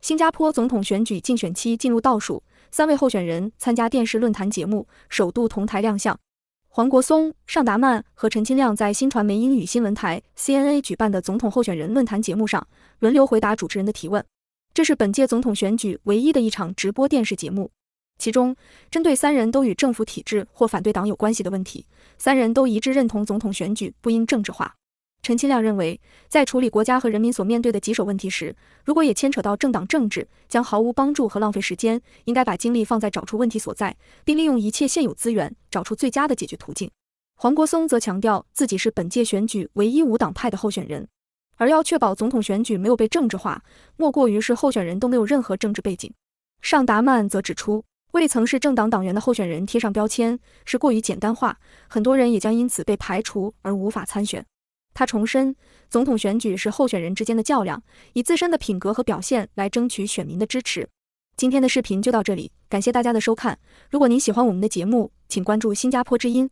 新加坡总统选举竞选期进入倒数，三位候选人参加电视论坛节目，首度同台亮相。黄国松、尚达曼和陈清亮在新传媒英语新闻台 （CNA） 举办的总统候选人论坛节目上，轮流回答主持人的提问。这是本届总统选举唯一的一场直播电视节目。其中，针对三人都与政府体制或反对党有关系的问题，三人都一致认同总统选举不应政治化。陈清亮认为，在处理国家和人民所面对的棘手问题时，如果也牵扯到政党政治，将毫无帮助和浪费时间。应该把精力放在找出问题所在，并利用一切现有资源，找出最佳的解决途径。黄国松则强调，自己是本届选举唯一无党派的候选人，而要确保总统选举没有被政治化，莫过于是候选人都没有任何政治背景。尚达曼则指出，未曾是政党党员的候选人贴上标签是过于简单化，很多人也将因此被排除而无法参选。他重申，总统选举是候选人之间的较量，以自身的品格和表现来争取选民的支持。今天的视频就到这里，感谢大家的收看。如果您喜欢我们的节目，请关注《新加坡之音》。